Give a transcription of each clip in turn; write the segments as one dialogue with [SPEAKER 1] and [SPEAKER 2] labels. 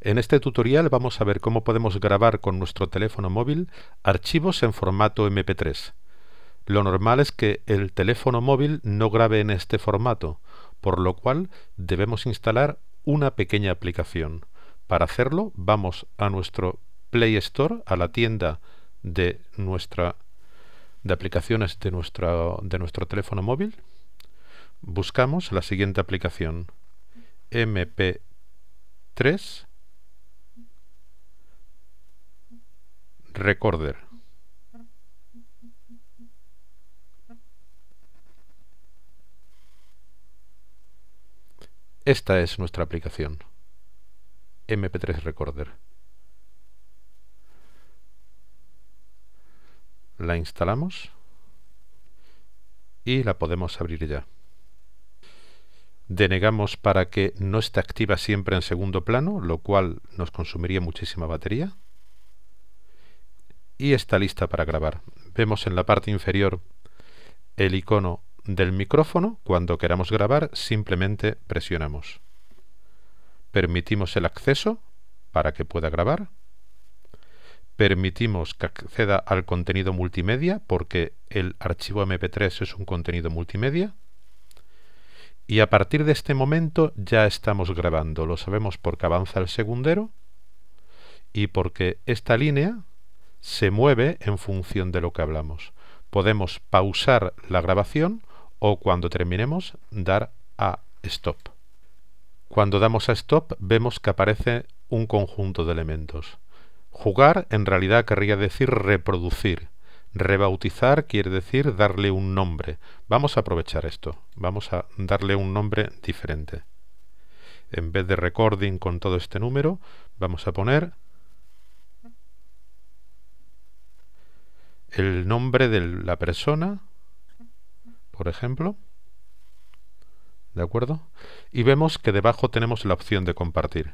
[SPEAKER 1] En este tutorial vamos a ver cómo podemos grabar con nuestro teléfono móvil archivos en formato MP3. Lo normal es que el teléfono móvil no grabe en este formato, por lo cual debemos instalar una pequeña aplicación. Para hacerlo vamos a nuestro Play Store, a la tienda de nuestra de aplicaciones de, de nuestro teléfono móvil. Buscamos la siguiente aplicación, MP3 Recorder. Esta es nuestra aplicación. MP3 Recorder. La instalamos y la podemos abrir ya. Denegamos para que no esté activa siempre en segundo plano, lo cual nos consumiría muchísima batería y está lista para grabar. Vemos en la parte inferior el icono del micrófono. Cuando queramos grabar simplemente presionamos. Permitimos el acceso para que pueda grabar. Permitimos que acceda al contenido multimedia porque el archivo MP3 es un contenido multimedia. Y a partir de este momento ya estamos grabando. Lo sabemos porque avanza el segundero y porque esta línea se mueve en función de lo que hablamos. Podemos pausar la grabación o cuando terminemos dar a stop. Cuando damos a stop vemos que aparece un conjunto de elementos. Jugar en realidad querría decir reproducir. Rebautizar quiere decir darle un nombre. Vamos a aprovechar esto. Vamos a darle un nombre diferente. En vez de recording con todo este número, vamos a poner el nombre de la persona, por ejemplo. ¿De acuerdo? Y vemos que debajo tenemos la opción de compartir.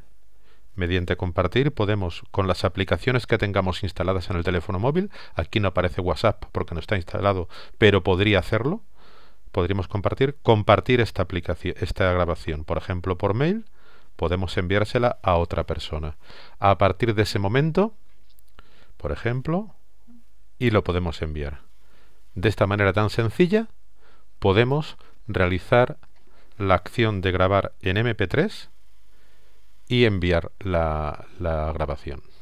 [SPEAKER 1] Mediante compartir podemos, con las aplicaciones que tengamos instaladas en el teléfono móvil, aquí no aparece WhatsApp porque no está instalado, pero podría hacerlo, podríamos compartir, compartir esta, aplicación, esta grabación, por ejemplo, por mail, podemos enviársela a otra persona. A partir de ese momento, por ejemplo, y lo podemos enviar. De esta manera tan sencilla podemos realizar la acción de grabar en MP3 y enviar la, la grabación.